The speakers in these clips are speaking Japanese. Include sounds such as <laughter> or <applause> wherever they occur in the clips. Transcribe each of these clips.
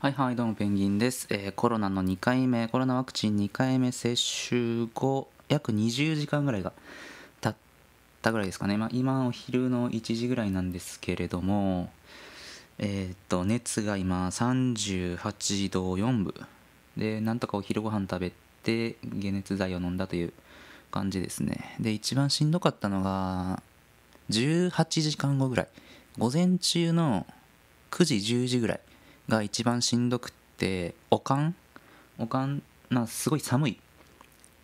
はいはいどうもペンギンです、えー、コロナの2回目コロナワクチン2回目接種後約20時間ぐらいが経ったぐらいですかね、まあ、今お昼の1時ぐらいなんですけれどもえー、っと熱が今38度4分でなんとかお昼ご飯食べて解熱剤を飲んだという感じですねで一番しんどかったのが18時間後ぐらい午前中の9時10時ぐらいが一番しんどくっておかんおかんなすごい寒い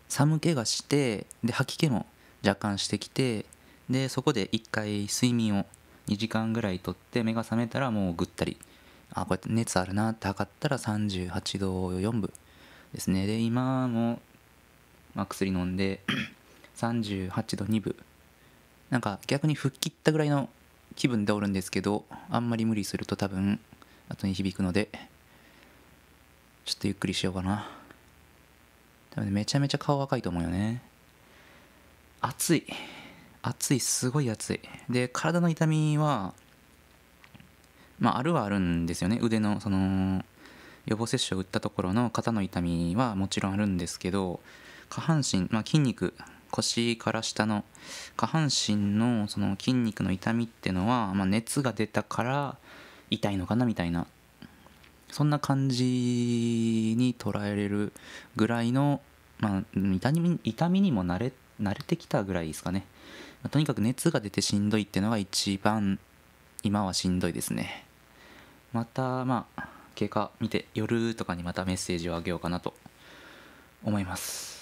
寒気がしてで吐き気も若干してきてでそこで1回睡眠を2時間ぐらいとって目が覚めたらもうぐったりあこうやって熱あるなって測ったら38度4分ですねで今も、まあ、薬飲んで38 <clears throat> 度2分なんか逆に吹っ切ったぐらいの気分でおるんですけどあんまり無理すると多分後に響くので、ちょっとゆっくりしようかな。多分めちゃめちゃ顔赤いと思うよね。暑い。暑い、すごい暑い。で、体の痛みは、まあ、あるはあるんですよね。腕の、その、予防接種を打ったところの肩の痛みはもちろんあるんですけど、下半身、まあ、筋肉、腰から下の下半身のその筋肉の痛みってのは、まあ、熱が出たから痛いのかなみたいなそんな感じに捉えれるぐらいの、まあ、痛み痛みにも慣れ慣れてきたぐらいですかね、まあ、とにかく熱が出てしんどいっていうのが一番今はしんどいですねまたまあ経過見て夜とかにまたメッセージをあげようかなと思います